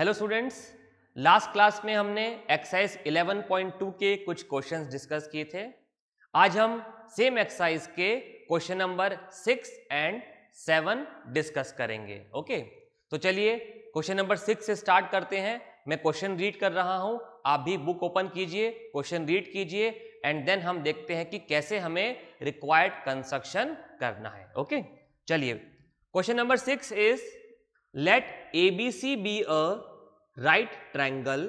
Hello students last class में हमने exercise 11.2 के कुछ क्वेश्चंस डिस्कस किए थे आज हम सेम एक्सरसाइज के question number six and seven discuss करेंगे ओके तो चलिए क्वेश्चन नंबर सिक्स से स्टार्ट करते हैं मैं क्वेश्चन रीड कर रहा हूं आप भी बुक ओपन कीजिए क्वेश्चन रीड कीजिए एंड देन हम देखते हैं कि कैसे हमें रिक्वायर्ड कंस्ट्रक्शन करना है ओके चलिए question number six is let A B C be a right triangle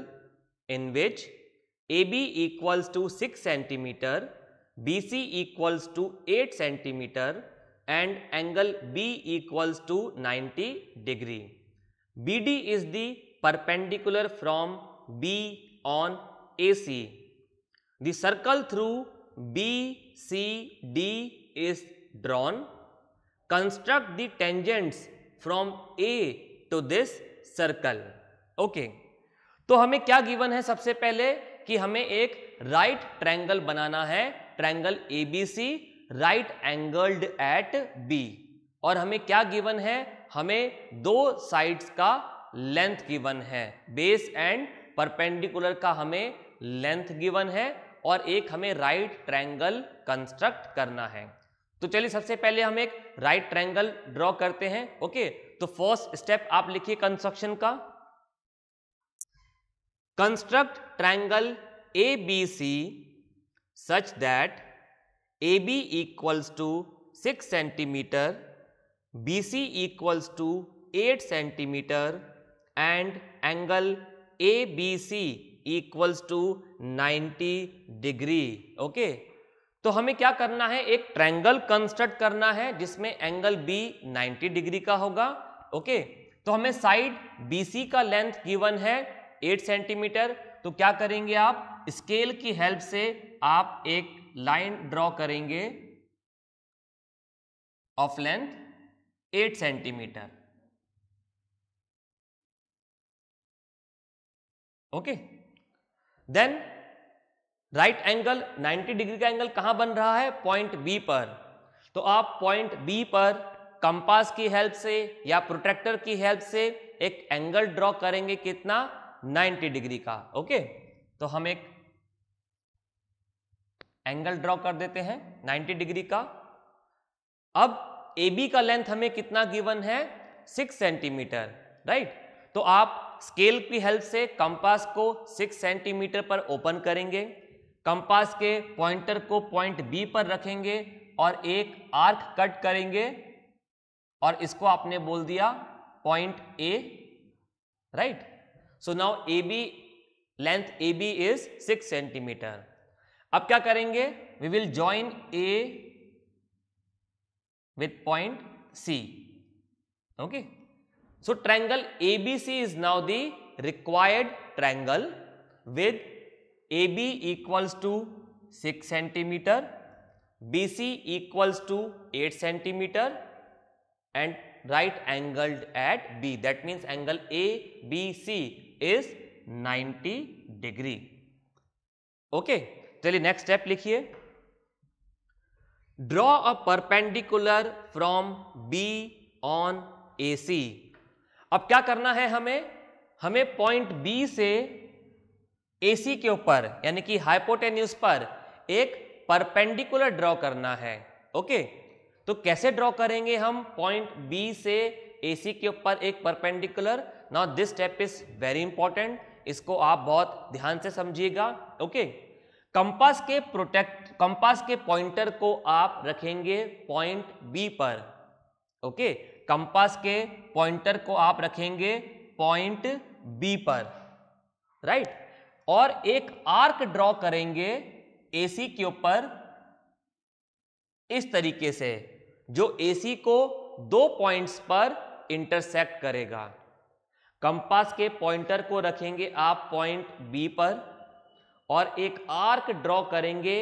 in which AB equals to 6 centimeter, BC equals to 8 centimeter and angle B equals to 90 degree. BD is the perpendicular from B on AC. The circle through BCD is drawn. Construct the tangents from A to this circle. Okay तो हमें क्या given है सबसे पहले कि हमें एक right triangle बनाना है B ABC right angled at B और हमें क्या गिवन है हमें दो साइड्स का लेंथ गिवन है बेस एंड परपेंडिकुलर का हमें लेंथ गिवन है और एक हमें राइट ट्रैंगल कंस्ट्रक्ट करना है तो चलिए सबसे पहले हम एक राइट ट्रैंगल ड्रॉ करते हैं ओके तो फर्स्ट स्टेप आप लिखिए कंस्ट्रक्शन का construct triangle A B C such that A B equals to six centimetre B C equals to eight centimetre and angle A B C equals to ninety degree okay तो हमें क्या करना है एक triangle construct करना है जिसमें angle B ninety degree का होगा ओके okay? तो हमें साइड बी सी का लेंथ गिवन है एट सेंटीमीटर तो क्या करेंगे आप स्केल की हेल्प से आप एक लाइन ड्रॉ करेंगे of length eight centimetre okay then right angle 90 degree का एंगल कहां बन रहा है पॉइंट बी पर तो आप पॉइंट बी पर कंपास की हेल्प से या प्रोटेक्टर की हेल्प से एक एंगल ड्रॉ करेंगे कितना 90 डिग्री का ओके तो हम एक एंगल ड्रॉ कर देते हैं 90 डिग्री का अब ए बी का लेंथ हमें कितना गिवन है 6 सेंटीमीटर राइट तो आप स्केल की हेल्प से कंपास को 6 सेंटीमीटर पर ओपन करेंगे कंपास के पॉइंटर को पॉइंट बी पर रखेंगे और एक आर्क कट करेंगे और इसको आपने बोल दिया point A right So now AB length AB is 6 is six we अब क्या करेंगे we will join A with point C. Okay. so triangle abc is now the required triangle with ab equals to 6 centimeter bc equals to 8 centimeter and right angled at b that means angle abc is 90 degree okay चलिए next step लिखिए draw a perpendicular from B on A C अब क्या करना है हमें हमें point B से AC के ऊपर यानी कि हाइपोटेन्यूज पर एक परपेंडिकुलर ड्रॉ करना है ओके तो कैसे ड्रॉ करेंगे हम पॉइंट बी से एसी के ऊपर एक परपेंडिकुलर ना this step is very important इसको आप बहुत ध्यान से समझिएगा ओके कंपास के प्रोटेक्ट कंपास के पॉइंटर को आप रखेंगे पॉइंट बी पर ओके कंपास के पॉइंटर को आप रखेंगे पॉइंट बी पर राइट right? और एक आर्क ड्रॉ करेंगे एसी के ऊपर इस तरीके से जो एसी को दो पॉइंट्स पर इंटरसेक्ट करेगा कंपास के पॉइंटर को रखेंगे आप पॉइंट बी पर और एक आर्क ड्रॉ करेंगे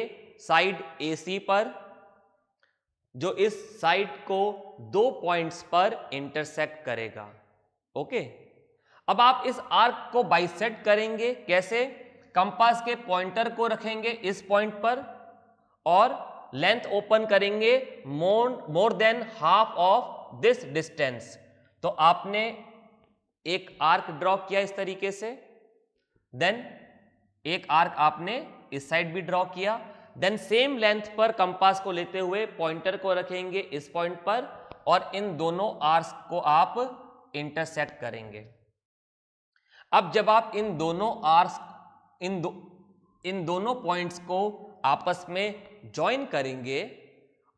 साइड ए सी पर जो इस साइड को दो पॉइंट्स पर इंटरसेक्ट करेगा ओके अब आप इस आर्क को बाइसेट करेंगे कैसे कंपास के पॉइंटर को रखेंगे इस पॉइंट पर और लेंथ ओपन करेंगे more more than half of this distance तो आपने एक आर्क ड्रॉ किया इस तरीके से देन एक आर्क आपने इस साइड भी ड्रॉ किया देन सेम लेंथ पर कंपास को लेते हुए पॉइंटर को रखेंगे इस पॉइंट पर और इन दोनों आर्स को आप इंटरसेक्ट करेंगे अब जब आप इन दोनों आर्स इन दो इन दोनों पॉइंट्स को आपस में ज्वाइन करेंगे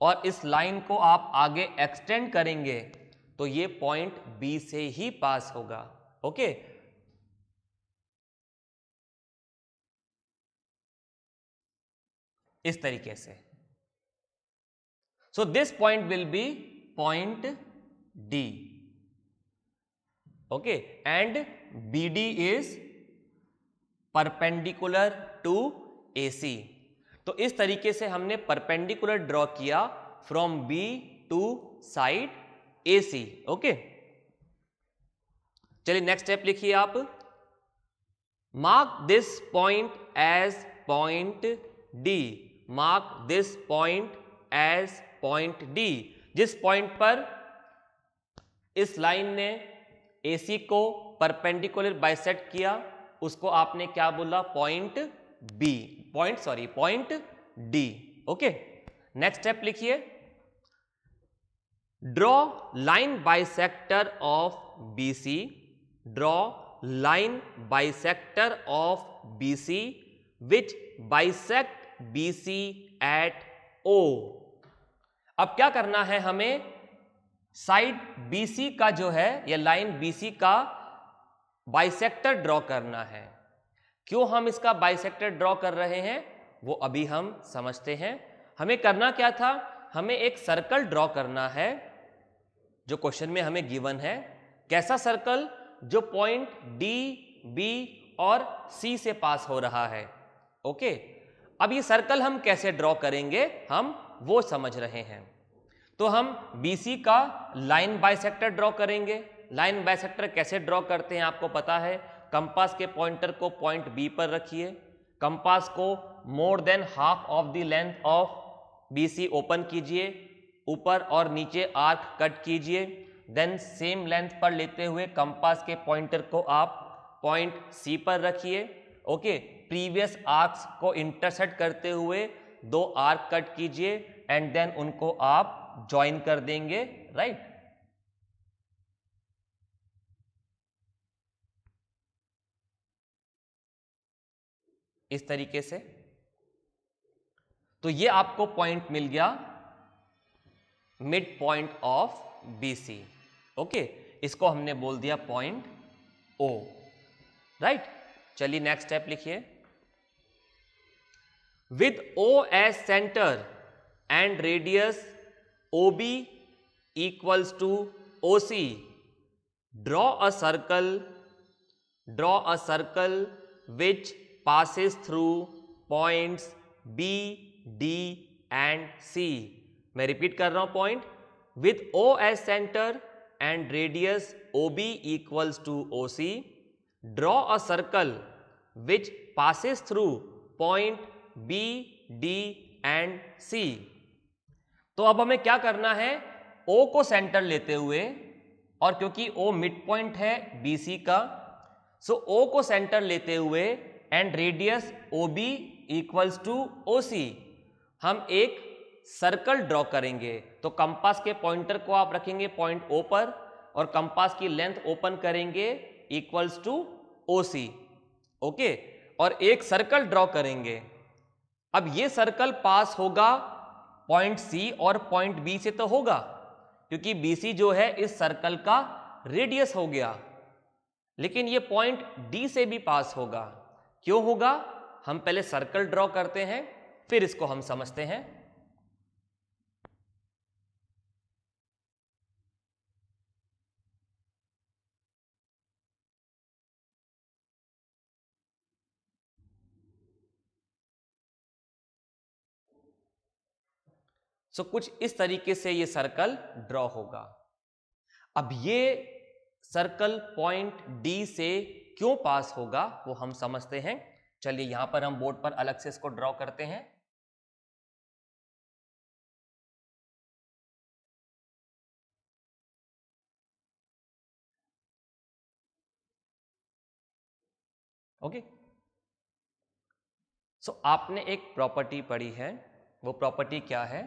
और इस लाइन को आप आगे एक्सटेंड करेंगे तो ये पॉइंट बी से ही पास होगा ओके इस तरीके से so this point will be point D okay and B D is perpendicular to A C तो इस तरीके से हमने परपेंडिकुलर ड्रॉ किया from B to side A C okay चलिए नेक्स्ट स्टेप लिखिए आप mark this point as point D mark this point as point D जिस पॉइंट पर इस लाइन ने एसी को परपेंडिकुलर बाइसेट किया उसको आपने क्या बोला point B point sorry point D okay next step लिखिए draw line bisector of BC, draw line bisector of BC which bisect BC at O. अब क्या करना है हमें साइड BC का जो है या लाइन BC का बाइसेक्टर ड्रॉ करना है क्यों हम इसका बाइसेक्टर ड्रॉ कर रहे हैं वो अभी हम समझते हैं हमें करना क्या था हमें एक सर्कल ड्रॉ करना है जो क्वेश्चन में हमें गिवन है कैसा सर्कल जो पॉइंट डी बी और सी से पास हो रहा है ओके अब ये सर्कल हम कैसे ड्रॉ करेंगे हम वो समझ रहे हैं तो हम बीसी का लाइन बाइसेक्टर ड्रॉ करेंगे लाइन बाइसेक्टर कैसे ड्रॉ करते हैं आपको पता है कंपास के पॉइंटर को पॉइंट बी पर रखिए कंपास को more than half of the length of BC open कीजिए ऊपर और नीचे आर्क कट कीजिए देन सेम लेंथ पर लेते हुए कंपास के पॉइंटर को आप पॉइंट सी पर रखिए ओके प्रीवियस आर्क्स को इंटरसेट करते हुए दो आर्क कट कीजिए एंड देन उनको आप ज्वाइन कर देंगे राइट right? इस तरीके से तो ये आपको पॉइंट मिल गया mid point of B C okay इसको हमने बोल दिया पॉइंट ओ राइट चलिए नेक्स्ट स्टेप लिखिए with O as centre and radius O B equals to O C draw a circle draw a circle which passes through points B D and C मैं repeat कर रहा हूं point with O as centre and radius O B equals to O C draw a circle which passes through point B D and C तो अब हमें क्या करना है ओ को सेंटर लेते हुए और क्योंकि ओ मिड पॉइंट है बी सी का सो so ओ को सेंटर लेते हुए and radius O B equals to O C हम एक सर्कल ड्रॉ करेंगे तो कंपास के पॉइंटर को आप रखेंगे पॉइंट ओ पर और कंपास की लेंथ ओपन करेंगे equals to O C okay और एक सर्कल ड्रॉ करेंगे अब ये सर्कल पास होगा पॉइंट सी और पॉइंट बी से तो होगा क्योंकि बी सी जो है इस सर्कल का रेडियस हो गया लेकिन ये पॉइंट डी से भी पास होगा क्यों होगा हम पहले सर्कल ड्रॉ करते हैं फिर इसको हम समझते हैं सो कुछ इस तरीके से ये सर्कल ड्रॉ होगा अब ये सर्कल पॉइंट डी से क्यों पास होगा वो हम समझते हैं चलिए यहां पर हम बोर्ड पर अलग से इसको ड्रॉ करते हैं ओके okay? सो so, आपने एक प्रॉपर्टी पढ़ी है वो प्रॉपर्टी क्या है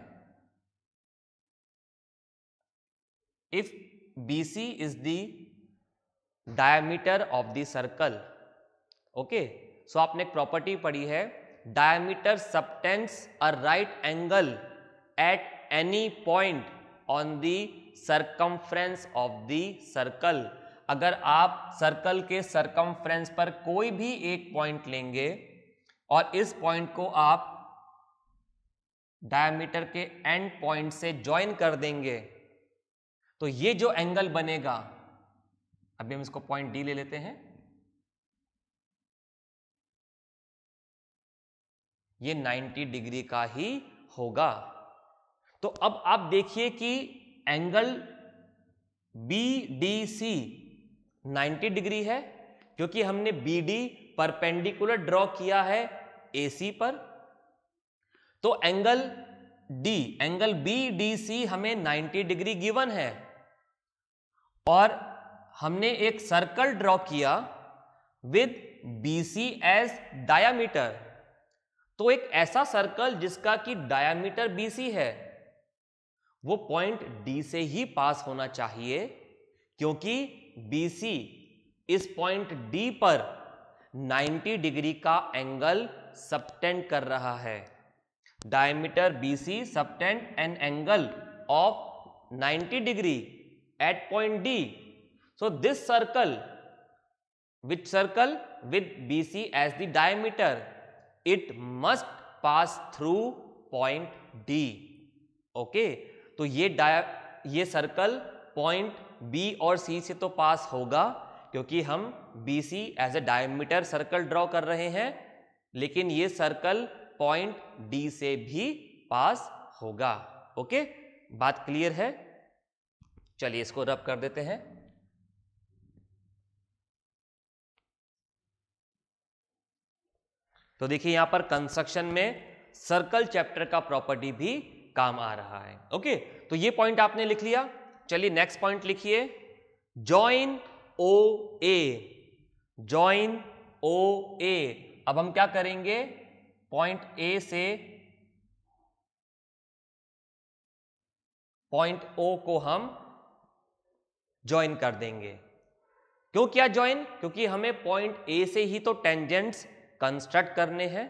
if B C is the diameter of the circle okay so आपने एक प्रॉपर्टी पढ़ी है diameter subtends a right angle at any point on the circumference of the circle अगर आप सर्कल के सर्कम्फ्रेंस पर कोई भी एक पॉइंट लेंगे और इस पॉइंट को आप डायमीटर के एंड पॉइंट से ज्वाइन कर देंगे तो ये जो एंगल बनेगा अभी हम इसको पॉइंट डी ले लेते हैं ये 90 डिग्री का ही होगा तो अब आप देखिए कि angle B D C ninety degree है क्योंकि हमने बी डी परपेंडिकुलर ड्रॉ किया है ए सी पर तो angle D angle B D C हमें 90 डिग्री गिवन है और हमने एक सर्कल ड्रॉ किया with B C as diameter तो एक ऐसा सर्कल जिसका कि डायामीटर बी सी है वो पॉइंट डी से ही पास होना चाहिए क्योंकि बी सी इस पॉइंट डी पर 90 डिग्री का एंगल सबटेंड कर रहा है diameter B C subtend an angle of 90 degree at point D. So this circle, which circle with BC as the diameter, it must pass through point D. Okay, तो ये डाया ये circle point B और C से तो पास होगा क्योंकि हम BC C as a diameter circle draw कर रहे हैं लेकिन ये सर्कल पॉइंट D से भी पास होगा ओके बात क्लियर है चलिए इसको रब कर देते हैं तो देखिए यहां पर कंस्ट्रक्शन में सर्कल चैप्टर का प्रॉपर्टी भी काम आ रहा है ओके तो ये पॉइंट आपने लिख लिया चलिए नेक्स्ट पॉइंट लिखिए join O A join O A अब हम क्या करेंगे पॉइंट ए से पॉइंट ओ को हम ज्वाइन कर देंगे क्यों किया ज्वाइन क्योंकि हमें पॉइंट ए से ही तो टेंजेंट्स कंस्ट्रक्ट करने हैं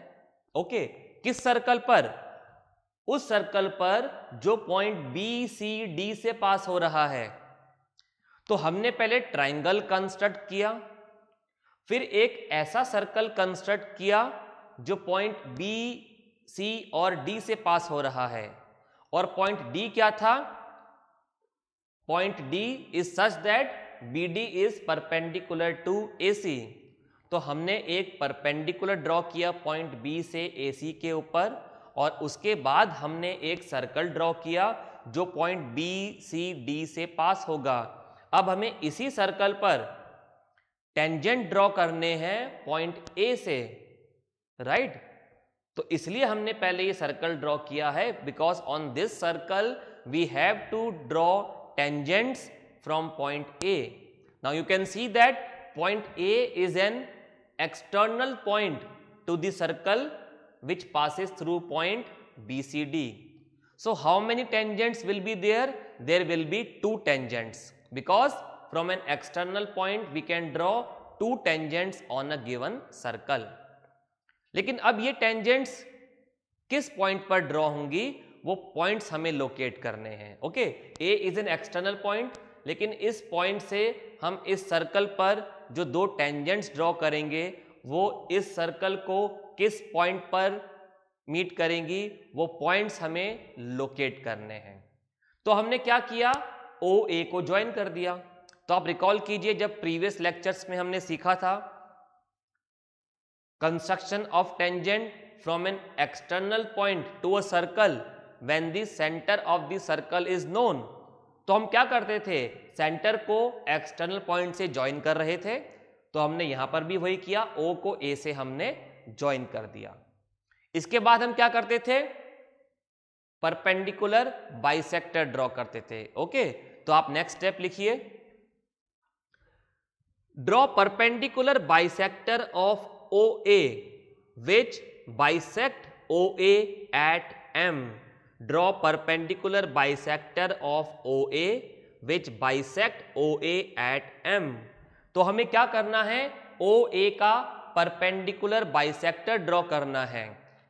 ओके किस सर्कल पर उस सर्कल पर जो पॉइंट बी सी डी से पास हो रहा है तो हमने पहले ट्राइंगल कंस्ट्रक्ट किया फिर एक ऐसा सर्कल कंस्ट्रक्ट किया जो पॉइंट बी सी और डी से पास हो रहा है और पॉइंट डी क्या था point D is such that B D is perpendicular to A C तो हमने एक परपेंडिकुलर ड्रॉ किया पॉइंट बी से ए सी के ऊपर और उसके बाद हमने एक सर्कल ड्रॉ किया जो पॉइंट बी सी डी से पास होगा अब हमें इसी सर्कल पर टेंजेंट ड्रॉ करने हैं पॉइंट ए से राइट right? तो इसलिए हमने पहले ये सर्कल ड्रॉ किया है because on this circle we have to draw tangents from point A. Now, you can see that point A is an external point to the circle which passes through point BCD. So, how many tangents will be there? There will be 2 tangents because from an external point we can draw 2 tangents on a given circle. लेकिन अब ये tangents किस point पर draw होंगी वो points हमें locate करने हैं okay A is an external point लेकिन इस पॉइंट से हम इस सर्कल पर जो दो टेंजेंट्स ड्रॉ करेंगे वो इस सर्कल को किस पॉइंट पर मीट करेंगी वो पॉइंट्स हमें लोकेट करने हैं तो हमने क्या किया ओ ए को ज्वाइन कर दिया तो आप रिकॉल कीजिए जब प्रीवियस लेक्चर्स में हमने सीखा था construction of tangent from an external point to a circle when the centre of the circle is known तो हम क्या करते थे सेंटर को एक्सटर्नल पॉइंट से ज्वाइन कर रहे थे तो हमने यहां पर भी वही किया ओ को ए से हमने ज्वाइन कर दिया इसके बाद हम क्या करते थे परपेंडिकुलर बाइसेक्टर ड्रॉ करते थे ओके तो आप नेक्स्ट स्टेप लिखिए draw perpendicular bisector of O A which bisect O A at M draw perpendicular bisector of O A which bisect O A at M तो हमें क्या करना है ओ ए का परपेंडिकुलर बाइसेक्टर ड्रॉ करना है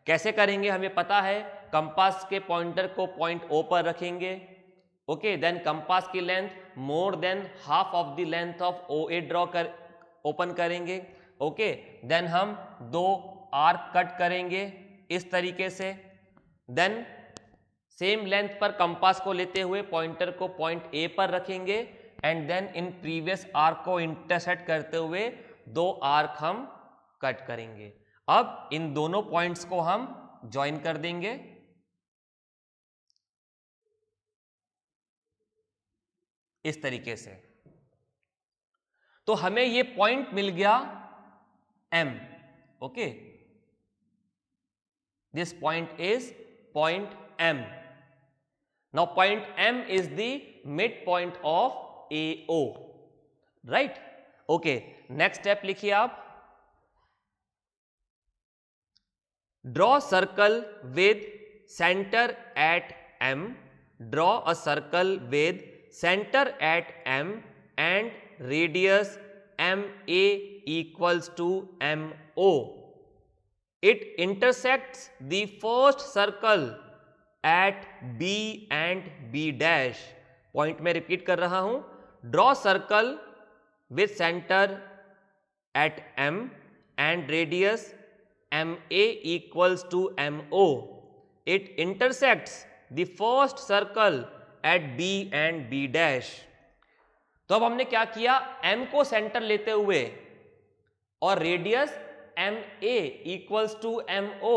कैसे करेंगे हमें पता है कंपास के पॉइंटर को पॉइंट ओ पर रखेंगे ओके देन कंपास की length more than half of the length of O A draw कर ओपन करेंगे ओके देन हम दो आर्क कट करेंगे इस तरीके से देन सेम लेंथ पर कंपास को लेते हुए पॉइंटर को पॉइंट ए पर रखेंगे एंड देन इन प्रीवियस आर्क को इंटरसेट करते हुए दो आर्क हम कट करेंगे अब इन दोनों पॉइंट्स को हम ज्वाइन कर देंगे इस तरीके से तो हमें ये पॉइंट मिल गया M okay this point is point M Now point M is the midpoint of AO, right? Okay, next step लिखिए आप Draw circle with center at M. Draw a circle with center at M and radius MA equals to MO. It intersects the first circle at B and B dash point में repeat कर रहा हूं draw circle with centre at M and radius M A equals to M O it intersects the first circle at B and B dash तो अब हमने क्या किया M को सेंटर लेते हुए और radius M A equals to M O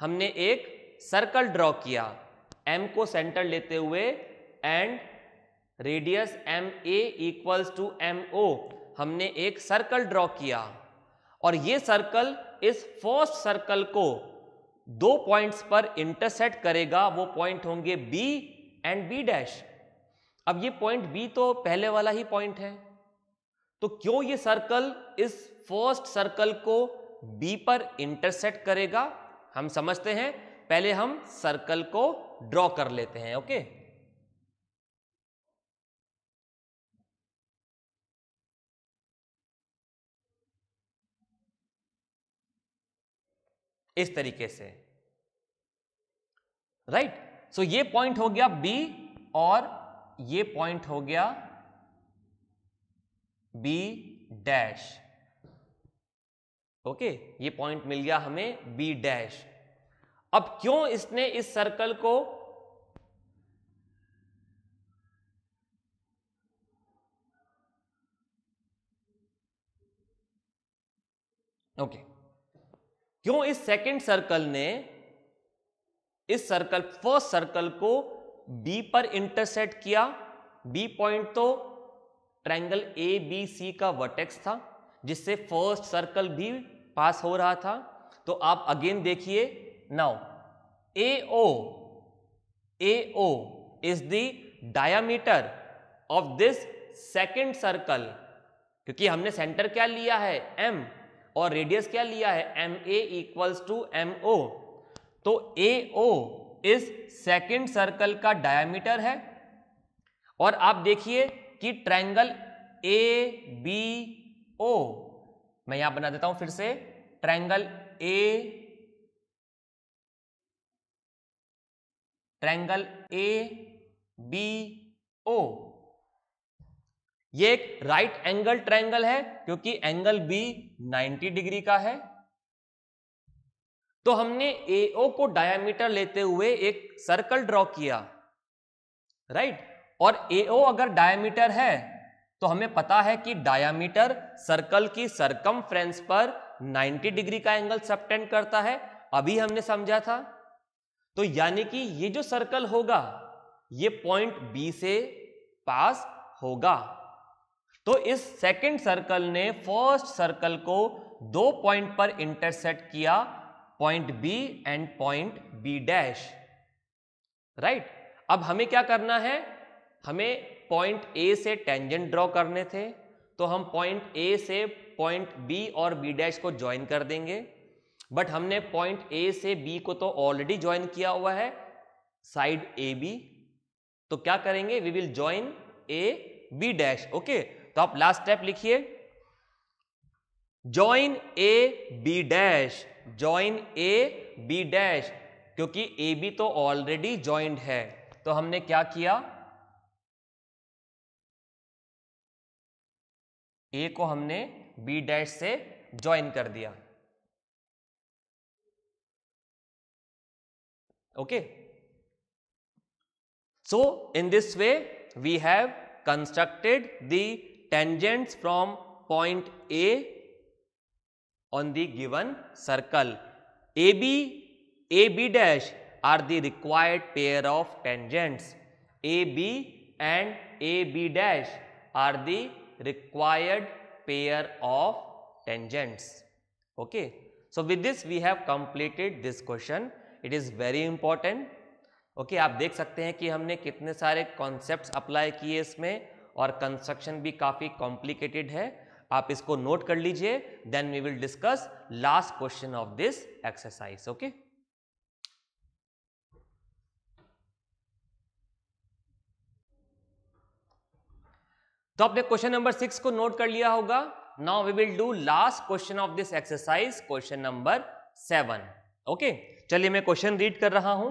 हमने एक सर्कल ड्रॉ किया एम को सेंटर लेते हुए and radius M A equals to M O हमने एक सर्कल ड्रॉ किया और ये सर्कल इस फर्स्ट सर्कल को दो पॉइंट्स पर इंटरसेट करेगा वो पॉइंट होंगे बी एंड बी डैश अब ये पॉइंट बी तो पहले वाला ही पॉइंट है तो क्यों ये सर्कल इस फर्स्ट सर्कल को बी पर इंटरसेट करेगा हम समझते हैं पहले हम सर्कल को ड्रॉ कर लेते हैं ओके इस तरीके से राइट right? सो so ये पॉइंट हो गया बी और ये पॉइंट हो गया बी डैश ओके ये पॉइंट मिल गया हमें बी डैश अब क्यों इसने इस सर्कल को ओके okay. क्यों इस सेकंड सर्कल ने इस सर्कल फर्स्ट सर्कल को बी पर इंटरसेट किया बी पॉइंट तो ट्रायंगल ए बी सी का वर्टेक्स था जिससे फर्स्ट सर्कल भी पास हो रहा था तो आप अगेन देखिए now AO AO is the diameter of this second circle क्योंकि हमने सेंटर क्या लिया है M और रेडियस क्या लिया है M A equals to M O तो ए ओ इस सेकेंड सर्कल का डायामीटर है और आप देखिए कि ट्रायंगल ए बी ओ मैं यहां बना देता हूं फिर से triangle A triangle A B O ये एक राइट एंगल ट्रैंगल है क्योंकि एंगल बी 90 डिग्री का है तो हमने एओ को डायामीटर लेते हुए एक सर्कल ड्रॉ किया राइट और एओ अगर डायमीटर है तो हमें पता है कि डायामीटर सर्कल की सरकम पर 90 डिग्री का एंगल सब्टेंड करता है अभी हमने समझा था तो यानी कि ये जो सर्कल होगा ये पॉइंट बी से पास होगा तो इस सेकंड सर्कल ने फर्स्ट सर्कल को दो पॉइंट पर इंटरसेक्ट किया point B and point B dash right अब हमें क्या करना है हमें पॉइंट ए से टेंजेंट ड्रॉ करने थे तो हम पॉइंट ए से पॉइंट बी और बी डैश को ज्वाइन कर देंगे बट हमने पॉइंट ए से बी को तो ऑलरेडी ज्वाइन किया हुआ है साइड ए बी तो क्या करेंगे we will join A B dash okay तो आप लास्ट स्टेप लिखिए join A B dash join A B dash क्योंकि ए बी तो ऑलरेडी ज्वाइंट है तो हमने क्या किया ए को हमने बी डैश से ज्वाइन कर दिया okay. So, in this way we have constructed the tangents from point A on the given circle. AB, AB dash are the required pair of tangents. AB and AB dash are the required pair of tangents. Okay. So, with this we have completed this question. It is very important okay आप देख सकते हैं कि हमने कितने सारे concept apply किए इसमें और कंस्ट्रक्शन भी काफ़ी कॉम्प्लिकेटेड है आप इसको नोट कर लीजिए then we will discuss last question of this exercise okay तो आपने क्वेश्चन नंबर सिक्स को नोट कर लिया होगा now we will do last question of this exercise question number seven okay चलिए मैं क्वेश्चन रीड कर रहा हूं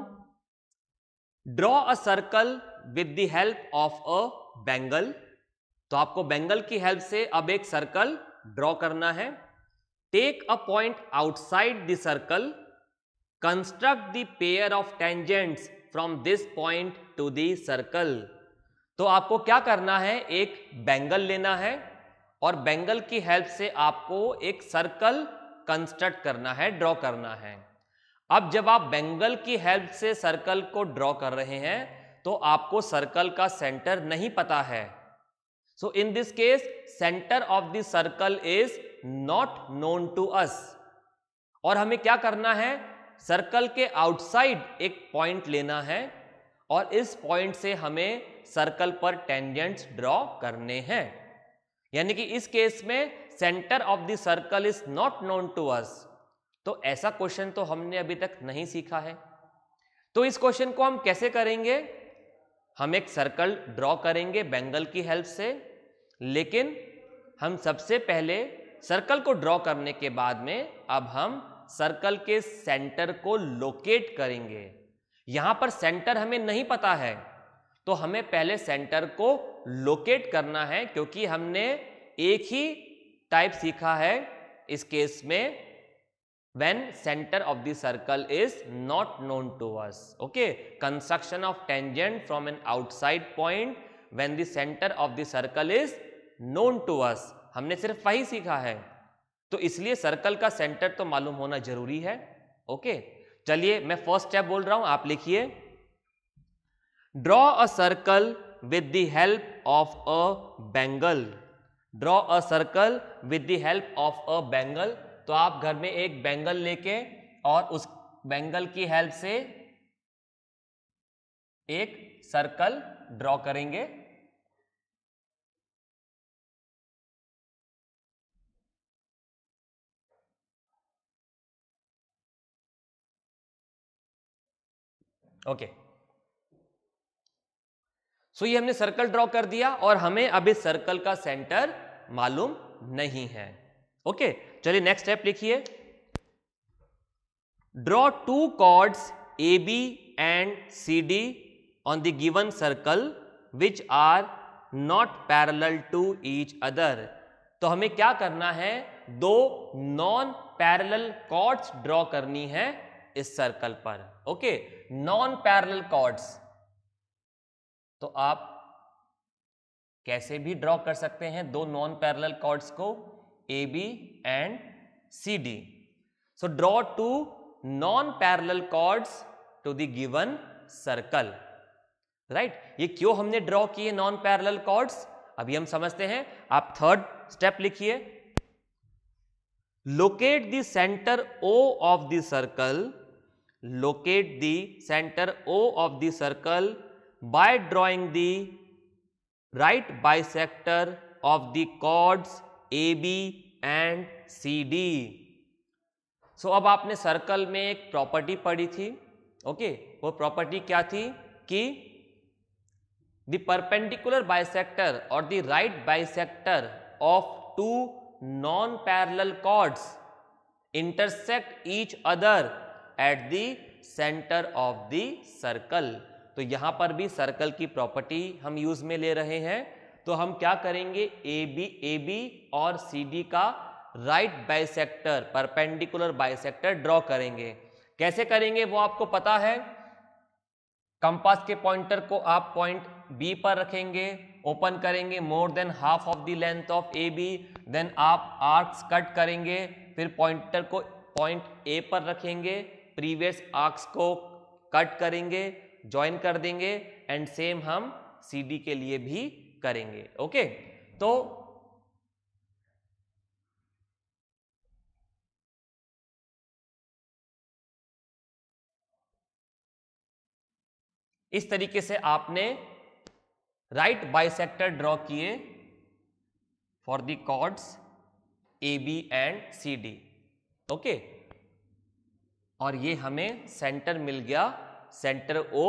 draw a circle with the help of a bangle तो आपको बैंगल की हेल्प से अब एक सर्कल ड्रॉ करना है take a point outside the circle construct the pair of tangents from this point to the circle तो आपको क्या करना है एक बैंगल लेना है और बैंगल की हेल्प से आपको एक सर्कल कंस्ट्रक्ट करना है ड्रॉ करना है अब जब आप बेंगल की हेल्प से सर्कल को ड्रॉ कर रहे हैं तो आपको सर्कल का सेंटर नहीं पता है so in this case centre of the circle is not known to us और हमें क्या करना है सर्कल के आउटसाइड एक पॉइंट लेना है और इस पॉइंट से हमें सर्कल पर टेंजेंट्स ड्रॉ करने हैं यानी कि इस केस में centre of the circle is not known to us तो ऐसा क्वेश्चन तो हमने अभी तक नहीं सीखा है तो इस क्वेश्चन को हम कैसे करेंगे हम एक सर्कल ड्रॉ करेंगे बेंगल की हेल्प से लेकिन हम सबसे पहले सर्कल को ड्रॉ करने के बाद में अब हम सर्कल के सेंटर को लोकेट करेंगे यहां पर सेंटर हमें नहीं पता है तो हमें पहले सेंटर को लोकेट करना है क्योंकि हमने एक ही टाइप सीखा है इस केस में when center of the circle is not known to us. Okay. Construction of tangent from an outside point when the center of the circle is known to us. हमने सिर्फ वही सीखा है तो इसलिए सर्कल का सेंटर तो मालूम होना जरूरी है ओके चलिए मैं फर्स्ट स्टेप बोल रहा हूं आप लिखिए draw a circle with the help of a bangle draw a circle with the help of a bangle तो आप घर में एक बैंगल लेके और उस बैंगल की हेल्प से एक सर्कल ड्रॉ करेंगे ओके सो ये हमने सर्कल ड्रॉ कर दिया और हमें अभी सर्कल का सेंटर मालूम नहीं है ओके चलिए नेक्स्ट स्टेप लिखिए draw two chords A B and C D on the given circle which are not parallel to each other तो हमें क्या करना है दो नॉन पैरल कॉर्ड्स ड्रॉ करनी है इस सर्कल पर ओके नॉन पैरल कॉर्ड्स तो आप कैसे भी ड्रॉ कर सकते हैं दो नॉन पैरल कॉर्ड्स को A AB and CD. So draw two non-parallel chords to the given circle right ये क्यों हमने ड्रॉ किए नॉन पैरल कॉर्ड्स अभी हम समझते हैं आप थर्ड स्टेप लिखिए locate the centre O of the circle locate the centre O of the circle by drawing the right bisector of the chords A B and C D so अब आपने circle में एक property पढ़ी थी okay okay, वो property क्या थी कि द परपेंडिकुलर बाइसेक्टर और the right bisector of two non parallel chords intersect each other at the centre of the circle तो यहां पर भी सर्कल की प्रॉपर्टी हम यूज में ले रहे हैं तो हम क्या करेंगे ए बी ए बी और सी डी का right bisector perpendicular bisector draw करेंगे कैसे करेंगे वो आपको पता है कंपास के पॉइंटर को आप पॉइंट बी पर रखेंगे ओपन करेंगे more than half of the length of A B then आप आर्क्स कट करेंगे फिर पॉइंटर को पॉइंट ए पर रखेंगे प्रीवियस आर्क्स को कट करेंगे ज्वाइन कर देंगे एंड सेम हम सी डी के लिए भी करेंगे ओके तो इस तरीके से आपने राइट बाइसेक्टर ड्रॉ किए for the chords A B and C D okay और ये हमें सेंटर मिल गया सेंटर ओ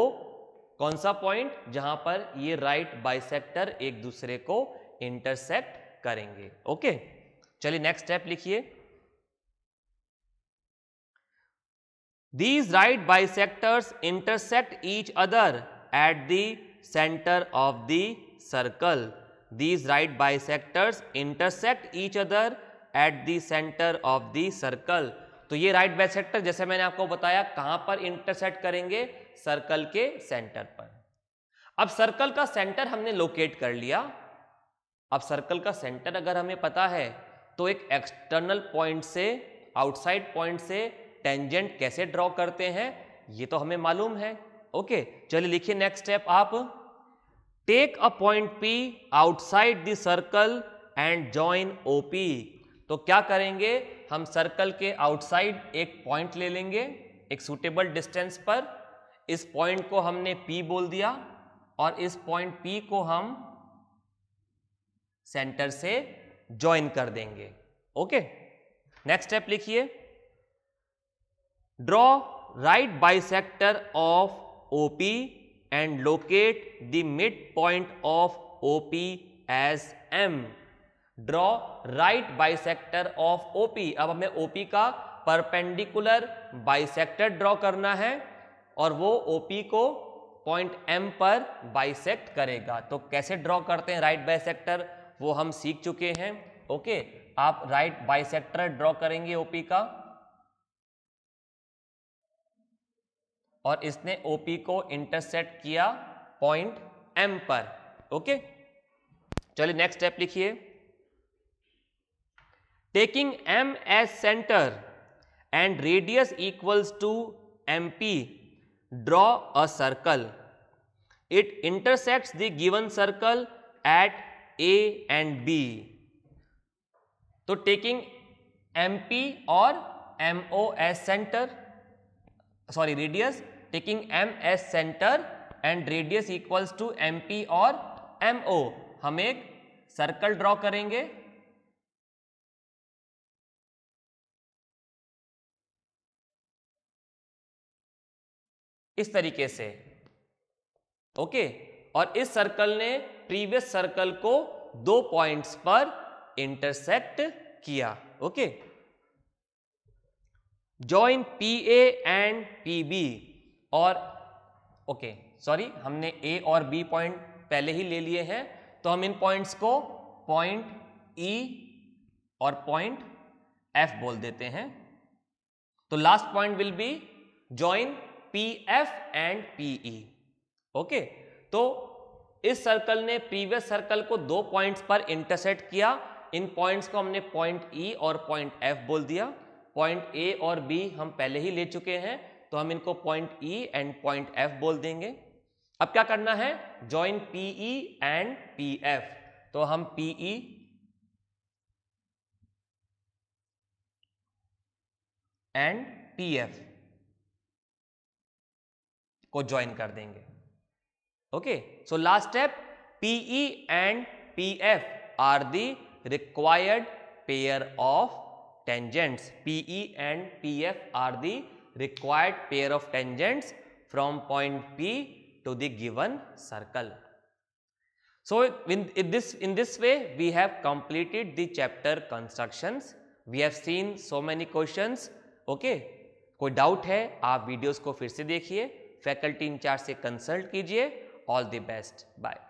कौन सा पॉइंट जहां पर ये राइट बाइसेक्टर एक दूसरे को इंटरसेक्ट करेंगे ओके चलिए नेक्स्ट स्टेप लिखिए these right bisectors intersect each other at the centre of the circle these right bisectors intersect each other at the centre of the circle तो ये राइट बाय सेक्टर जैसे मैंने आपको बताया कहां पर इंटरसेक्ट करेंगे सर्कल के सेंटर पर अब सर्कल का सेंटर हमने लोकेट कर लिया अब सर्कल का सेंटर अगर हमें पता है तो एक एक्सटर्नल पॉइंट से आउटसाइड पॉइंट से टेंजेंट कैसे ड्रॉ करते हैं ये तो हमें मालूम है ओके चलिए लिखिए नेक्स्ट स्टेप आप take a point P outside the circle and join OP तो क्या करेंगे हम सर्कल के आउटसाइड एक पॉइंट ले लेंगे एक सुटेबल डिस्टेंस पर इस पॉइंट को हमने P बोल दिया और इस पॉइंट P को हम सेंटर से ज्वाइन कर देंगे ओके नेक्स्ट स्टेप लिखिए draw right bisector of P and locate the mid point of P as M draw right bisector of OP अब हमें ओपी का परपेंडिकुलर बाइसेक्टर ड्रॉ करना है और वो ओपी को पॉइंट एम पर बाइसेक्ट करेगा तो कैसे ड्रॉ करते हैं राइट बाइसेक्टर वो हम सीख चुके हैं ओके आप राइट बाइसेक्टर ड्रॉ करेंगे ओपी का और इसने ओपी को इंटरसेक्ट किया पॉइंट एम पर ओके चलिए नेक्स्ट स्टेप लिखिए taking m as center and radius equals to mp draw a circle it intersects the given circle at a and b तो टेकिंग एम पी और M O as centre sorry radius taking M as centre and radius equals to M P और M O हम एक circle draw करेंगे इस तरीके से okay और इस सर्कल ने प्रीवियस सर्कल को दो पॉइंट्स पर इंटरसेक्ट किया okay join P A and P B और ओके सॉरी हमने ए और बी पॉइंट पहले ही ले लिए हैं तो हम इन पॉइंट्स को पॉइंट ई e और पॉइंट एफ बोल देते हैं तो last point will be join P F and P E okay तो इस सर्कल ने प्रीवियस सर्कल को दो पॉइंट्स पर इंटरसेक्ट किया इन पॉइंट्स को हमने पॉइंट ई e और पॉइंट एफ बोल दिया पॉइंट ए और बी हम पहले ही ले चुके हैं तो हम इनको point E and point F बोल देंगे अब क्या करना है join P E and P F तो हम पीई एंड पी एफ को ज्वाइन कर देंगे okay so last step P E and P F are the required pair of tangents P E and P F are the required pair of tangents from point P to the given circle so in this in this way we have completed the chapter construction we have seen so many question okay कोई doubt है आप videos को फिर से देखिए faculty incharge से consult कीजिए all the best bye